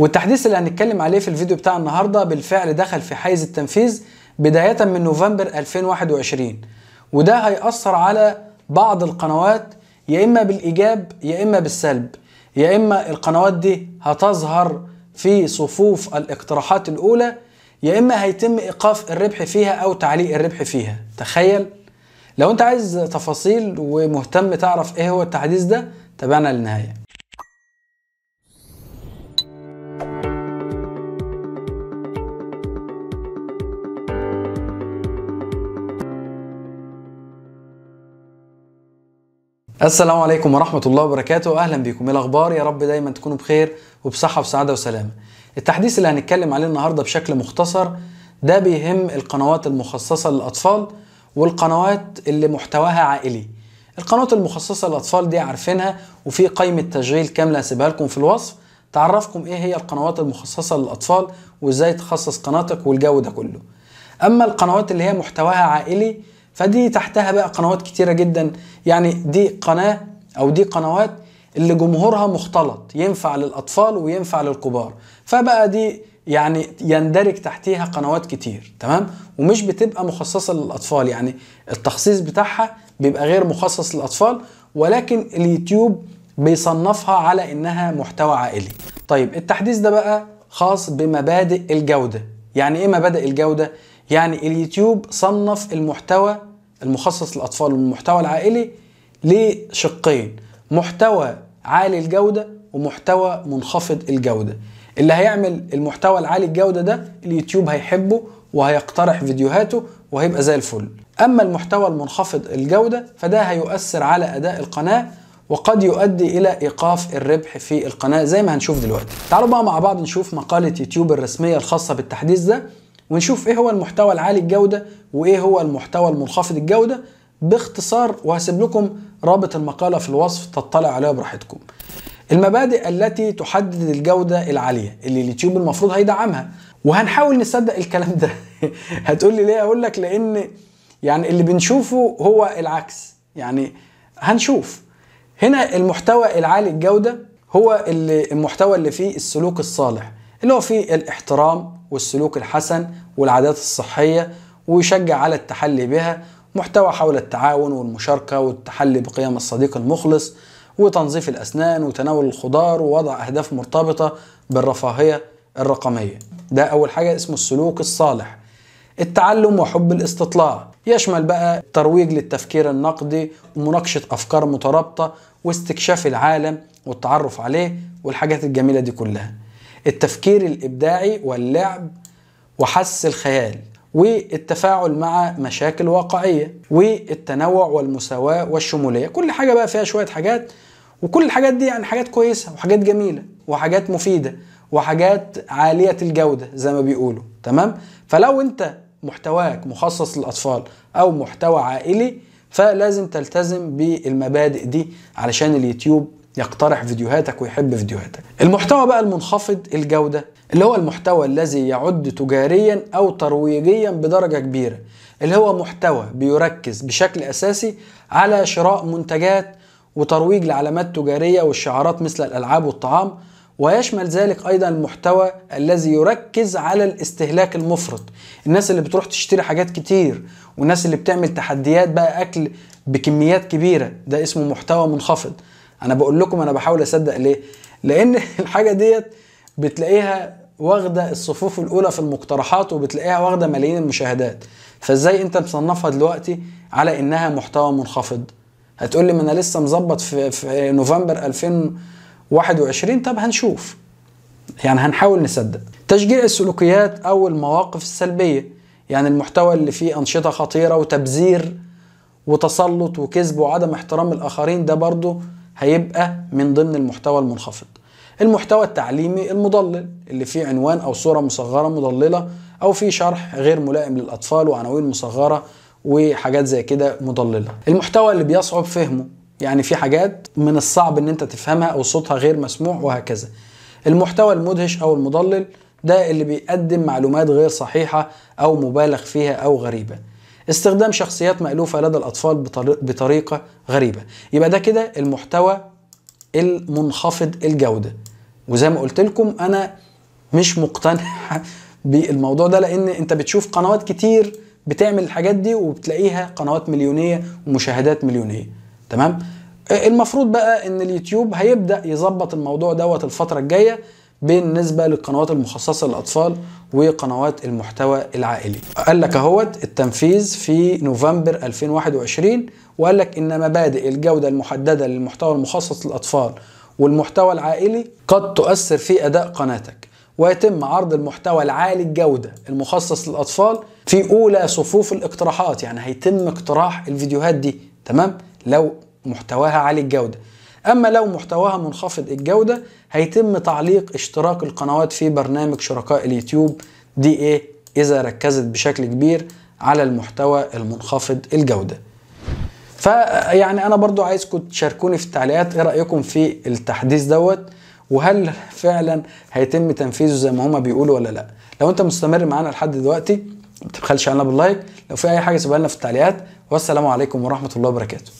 والتحديث اللي هنتكلم عليه في الفيديو بتاع النهارده بالفعل دخل في حيز التنفيذ بداية من نوفمبر 2021 وده هيأثر على بعض القنوات يا إما بالإيجاب يا إما بالسلب يا إما القنوات دي هتظهر في صفوف الاقتراحات الأولى يا إما هيتم إيقاف الربح فيها أو تعليق الربح فيها تخيل لو أنت عايز تفاصيل ومهتم تعرف إيه هو التحديث ده تابعنا للنهايه السلام عليكم ورحمة الله وبركاته أهلا بكم إيه الأخبار يا رب دايما تكونوا بخير وبصحة وسعادة وسلامة التحديث اللي هنتكلم عليه النهاردة بشكل مختصر ده بيهم القنوات المخصصة للأطفال والقنوات اللي محتواها عائلي القنوات المخصصة للأطفال دي عارفينها وفي قائمة تشغيل كاملة هسيبها لكم في الوصف تعرفكم ايه هي القنوات المخصصة للأطفال وازاي تخصص قناتك والجو ده كله أما القنوات اللي هي محتواها عائلي فدي تحتها بقى قنوات كتيره جدا يعني دي قناه او دي قنوات اللي جمهورها مختلط ينفع للاطفال وينفع للكبار فبقى دي يعني يندرج تحتيها قنوات كتير تمام ومش بتبقى مخصصه للاطفال يعني التخصيص بتاعها بيبقى غير مخصص للاطفال ولكن اليوتيوب بيصنفها على انها محتوى عائلي طيب التحديث ده بقى خاص بمبادئ الجوده يعني ايه مبادئ الجوده يعني اليوتيوب صنف المحتوى المخصص للاطفال والمحتوى العائلي لشقين محتوى عالي الجوده ومحتوى منخفض الجوده اللي هيعمل المحتوى العالي الجوده ده اليوتيوب هيحبه وهيقترح فيديوهاته وهيبقى زي الفل اما المحتوى المنخفض الجوده فده هيؤثر على اداء القناه وقد يؤدي الى ايقاف الربح في القناه زي ما هنشوف دلوقتي تعالوا بقى مع بعض نشوف مقاله يوتيوب الرسميه الخاصه بالتحديث ده ونشوف ايه هو المحتوى العالي الجودة وايه هو المحتوى المنخفض الجودة باختصار وهسيب لكم رابط المقالة في الوصف تطلع عليها براحتكم المبادئ التي تحدد الجودة العالية اللي اليوتيوب المفروض هيدعمها وهنحاول نصدق الكلام ده هتقول لي ليه اقول لك لان يعني اللي بنشوفه هو العكس يعني هنشوف هنا المحتوى العالي الجودة هو اللي المحتوى اللي فيه السلوك الصالح اللي هو فيه الاحترام والسلوك الحسن والعادات الصحية ويشجع على التحلي بها محتوى حول التعاون والمشاركة والتحلي بقيم الصديق المخلص وتنظيف الأسنان وتناول الخضار ووضع أهداف مرتبطة بالرفاهية الرقمية ده أول حاجة اسمه السلوك الصالح التعلم وحب الاستطلاع يشمل بقى الترويج للتفكير النقدي ومناقشة أفكار مترابطة واستكشاف العالم والتعرف عليه والحاجات الجميلة دي كلها التفكير الابداعي واللعب وحس الخيال والتفاعل مع مشاكل واقعيه والتنوع والمساواه والشموليه كل حاجه بقى فيها شويه حاجات وكل الحاجات دي يعني حاجات كويسه وحاجات جميله وحاجات مفيده وحاجات عاليه الجوده زي ما بيقولوا تمام فلو انت محتواك مخصص للاطفال او محتوى عائلي فلازم تلتزم بالمبادئ دي علشان اليوتيوب يقترح فيديوهاتك ويحب فيديوهاتك المحتوى بقى المنخفض الجودة اللي هو المحتوى الذي يعد تجاريا أو ترويجيا بدرجة كبيرة اللي هو محتوى بيركز بشكل أساسي على شراء منتجات وترويج لعلامات تجارية والشعارات مثل الألعاب والطعام ويشمل ذلك ايضا المحتوى الذي يركز على الاستهلاك المفرط الناس اللي بتروح تشتري حاجات كتير والناس اللي بتعمل تحديات بقى اكل بكميات كبيره ده اسمه محتوى منخفض انا بقول لكم انا بحاول اصدق ليه لان الحاجه ديت بتلاقيها واخده الصفوف الاولى في المقترحات وبتلاقيها واخده ملايين المشاهدات فازاي انت مصنفها دلوقتي على انها محتوى منخفض هتقول لي ما انا لسه مظبط في, في نوفمبر 2021 طب هنشوف يعني هنحاول نصدق تشجيع السلوكيات او المواقف السلبيه يعني المحتوى اللي فيه انشطه خطيره وتبذير وتسلط وكذب وعدم احترام الاخرين ده برضه هيبقى من ضمن المحتوى المنخفض المحتوى التعليمي المضلل اللي فيه عنوان أو صورة مصغرة مضللة أو فيه شرح غير ملائم للأطفال وعناوين مصغرة وحاجات زي كده مضللة المحتوى اللي بيصعب فهمه يعني في حاجات من الصعب ان انت تفهمها او صوتها غير مسموع وهكذا المحتوى المدهش او المضلل ده اللي بيقدم معلومات غير صحيحة او مبالغ فيها او غريبة استخدام شخصيات مألوفة لدى الأطفال بطريقة غريبة يبقى ده كده المحتوى المنخفض الجودة وزي ما قلت لكم أنا مش مقتنع بالموضوع ده لأن أنت بتشوف قنوات كتير بتعمل الحاجات دي وبتلاقيها قنوات مليونية ومشاهدات مليونية تمام المفروض بقى ان اليوتيوب هيبدا يظبط الموضوع دوت الفتره الجايه بالنسبه للقنوات المخصصه للاطفال وقنوات المحتوى العائلي قال لك اهوت التنفيذ في نوفمبر 2021 وقال لك ان مبادئ الجوده المحدده للمحتوى المخصص للاطفال والمحتوى العائلي قد تؤثر في اداء قناتك ويتم عرض المحتوى العالي الجودة المخصص للأطفال في أولى صفوف الاقتراحات يعني هيتم اقتراح الفيديوهات دي تمام لو محتواها عالي الجودة أما لو محتواها منخفض الجودة هيتم تعليق اشتراك القنوات في برنامج شركاء اليوتيوب دي ايه إذا ركزت بشكل كبير على المحتوى المنخفض الجودة فيعني أنا برضو عايزكم تشاركوني في التعليقات إيه رأيكم في التحديث دوت وهل فعلا هيتم تنفيذه زي ما هما بيقولوا ولا لا لو انت مستمر معانا لحد دلوقتي ما تبخلش علينا باللايك لو في اي حاجه سيبها لنا في التعليقات والسلام عليكم ورحمه الله وبركاته